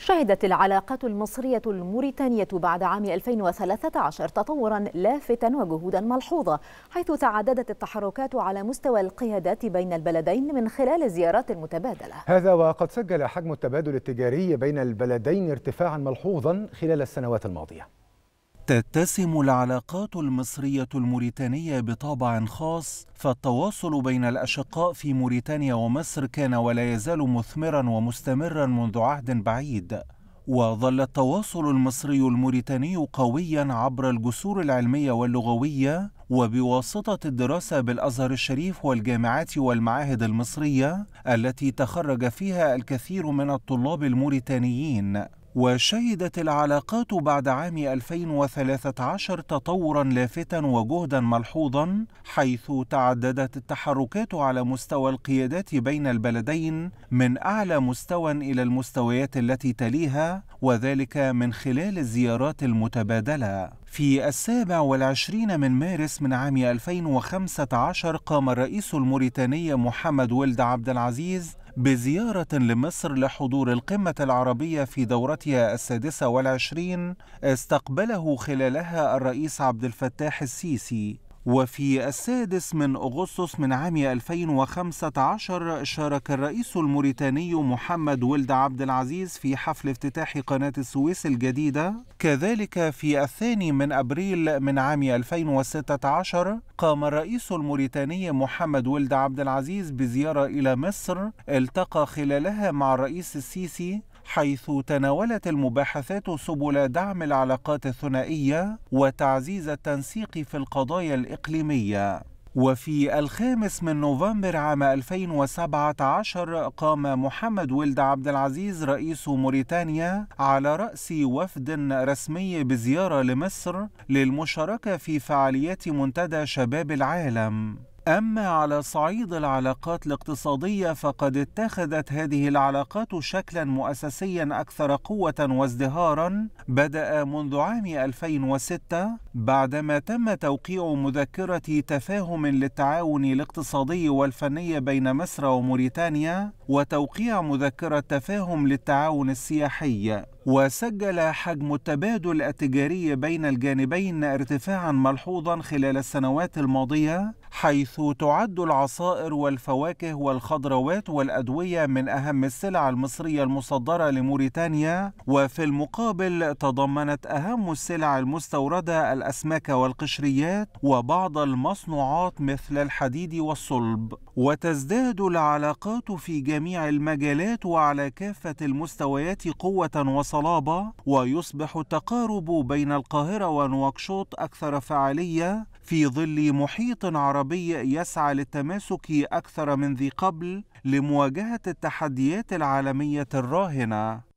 شهدت العلاقات المصرية الموريتانية بعد عام 2013 تطورا لافتا وجهودا ملحوظة حيث تعددت التحركات على مستوى القيادات بين البلدين من خلال زيارات متبادلة هذا وقد سجل حجم التبادل التجاري بين البلدين ارتفاعا ملحوظا خلال السنوات الماضية تتسم العلاقات المصرية الموريتانية بطابع خاص فالتواصل بين الأشقاء في موريتانيا ومصر كان ولا يزال مثمرا ومستمرا منذ عهد بعيد وظل التواصل المصري الموريتاني قويا عبر الجسور العلمية واللغوية وبواسطة الدراسة بالأزهر الشريف والجامعات والمعاهد المصرية التي تخرج فيها الكثير من الطلاب الموريتانيين وشهدت العلاقات بعد عام 2013 تطورا لافتا وجهدا ملحوظا حيث تعددت التحركات على مستوى القيادات بين البلدين من أعلى مستوى إلى المستويات التي تليها وذلك من خلال الزيارات المتبادلة في السابع والعشرين من مارس من عام 2015 قام الرئيس الموريتاني محمد ولد عبد العزيز بزيارة لمصر لحضور القمة العربية في دورتها السادسة والعشرين استقبله خلالها الرئيس عبد الفتاح السيسي وفي السادس من أغسطس من عام 2015 شارك الرئيس الموريتاني محمد ولد عبد العزيز في حفل افتتاح قناة السويس الجديدة كذلك في الثاني من أبريل من عام 2016 قام الرئيس الموريتاني محمد ولد عبد العزيز بزيارة إلى مصر التقى خلالها مع الرئيس السيسي حيث تناولت المباحثات سبل دعم العلاقات الثنائية وتعزيز التنسيق في القضايا الإقليمية وفي الخامس من نوفمبر عام 2017 قام محمد ولد عبد العزيز رئيس موريتانيا على رأس وفد رسمي بزيارة لمصر للمشاركة في فعاليات منتدى شباب العالم أما على صعيد العلاقات الاقتصادية فقد اتخذت هذه العلاقات شكلا مؤسسيا أكثر قوة وازدهارا بدأ منذ عام 2006 بعدما تم توقيع مذكرة تفاهم للتعاون الاقتصادي والفني بين مصر وموريتانيا وتوقيع مذكرة تفاهم للتعاون السياحي وسجل حجم التبادل التجاري بين الجانبين ارتفاعا ملحوظا خلال السنوات الماضيه حيث تعد العصائر والفواكه والخضروات والادويه من اهم السلع المصريه المصدره لموريتانيا وفي المقابل تضمنت اهم السلع المستورده الاسماك والقشريات وبعض المصنوعات مثل الحديد والصلب وتزداد العلاقات في جميع المجالات وعلى كافه المستويات قوه وصلاحيه الصلابة ويصبح التقارب بين القاهرة ونواكشوط أكثر فعالية في ظل محيط عربي يسعى للتماسك أكثر من ذي قبل لمواجهة التحديات العالمية الراهنة